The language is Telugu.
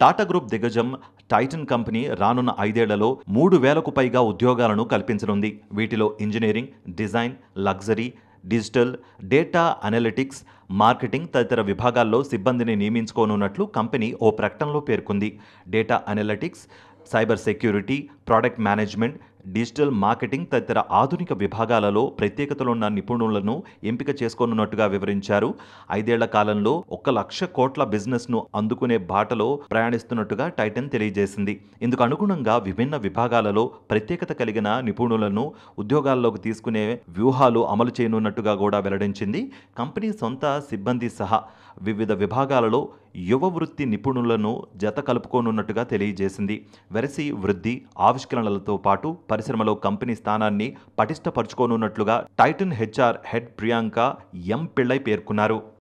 టాటా గ్రూప్ దిగ్గజం టైటన్ కంపెనీ రానున్న ఐదేళ్లలో మూడు వేలకు పైగా ఉద్యోగాలను కల్పించనుంది వీటిలో engineering design luxury digital data analytics marketing తదితర విభాగాల్లో సిబ్బందిని నియమించుకోనున్నట్లు కంపెనీ ఓ ప్రకటనలో పేర్కొంది data analytics cyber security product management digital marketing తదితర ఆధునిక విభాగాలలో ప్రత్యేకతలున్న నిపుణులను ఎంపిక చేసుకోనున్నట్టుగా వివరించారు ఐదేళ్ల కాలంలో ఒక లక్ష కోట్ల బిజినెస్ను అందుకునే బాటలో ప్రయాణిస్తున్నట్టుగా టైటన్ తెలియజేసింది ఇందుకు అనుగుణంగా విభిన్న విభాగాలలో ప్రత్యేకత కలిగిన నిపుణులను ఉద్యోగాల్లోకి తీసుకునే వ్యూహాలు అమలు చేయనున్నట్టుగా కూడా వెల్లడించింది కంపెనీ సొంత సిబ్బంది సహా వివిధ విభాగాలలో యువ వృత్తి నిపుణులను జత కలుపుకోనున్నట్టుగా తెలియజేసింది వెరసి వృద్ధి ఆవిష్కరణలతో పాటు పరిశ్రమలో కంపెనీ స్థానాన్ని పటిష్టపరుచుకోనున్నట్లుగా Titan HR head Priyanka M Pillai పేర్కొన్నారు